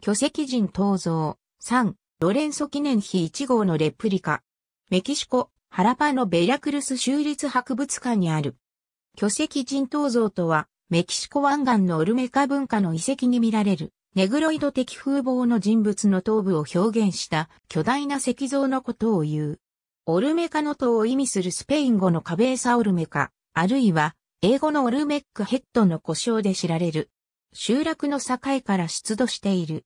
巨石人東像、3、ロレンソ記念碑1号のレプリカ。メキシコ、ハラパのベラクルス州立博物館にある。巨石人東像とは、メキシコ湾岸のオルメカ文化の遺跡に見られる、ネグロイド的風貌の人物の頭部を表現した巨大な石像のことを言う。オルメカの塔を意味するスペイン語のカベーサオルメカ、あるいは、英語のオルメックヘッドの故障で知られる、集落の境から出土している。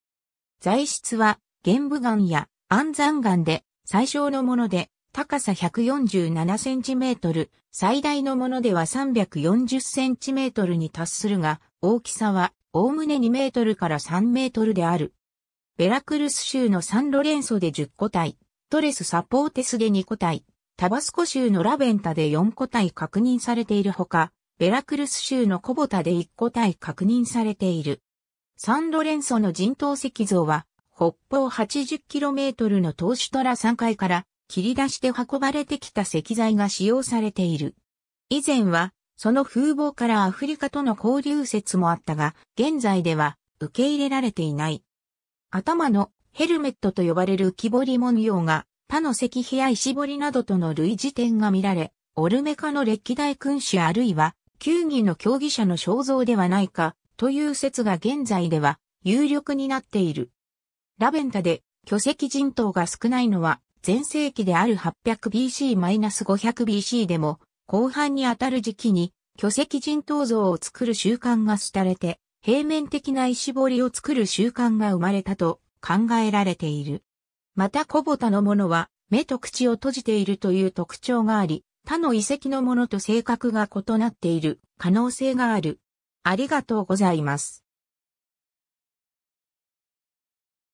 材質は、玄武岩や安山岩で、最小のもので、高さ147センチメートル、最大のものでは340センチメートルに達するが、大きさは、おおむね2メートルから3メートルである。ベラクルス州のサンロレンソで10個体、トレスサポーテスで2個体、タバスコ州のラベンタで4個体確認されているほか、ベラクルス州のコボタで1個体確認されている。サンロレンソの人頭石像は、北方 80km のトーシュトラ山階から切り出して運ばれてきた石材が使用されている。以前は、その風貌からアフリカとの交流説もあったが、現在では受け入れられていない。頭のヘルメットと呼ばれる木彫り文様が他の石碑や石彫りなどとの類似点が見られ、オルメカの歴代君主あるいは球技の競技者の肖像ではないかという説が現在では有力になっている。ラベンタで巨石人頭が少ないのは前世紀である 800BC-500BC でも後半にあたる時期に巨石人頭像を作る習慣が廃れて平面的な石彫りを作る習慣が生まれたと考えられている。また小ボタのものは目と口を閉じているという特徴があり、他の遺跡のものと性格が異なっている可能性がある。ありがとうございます。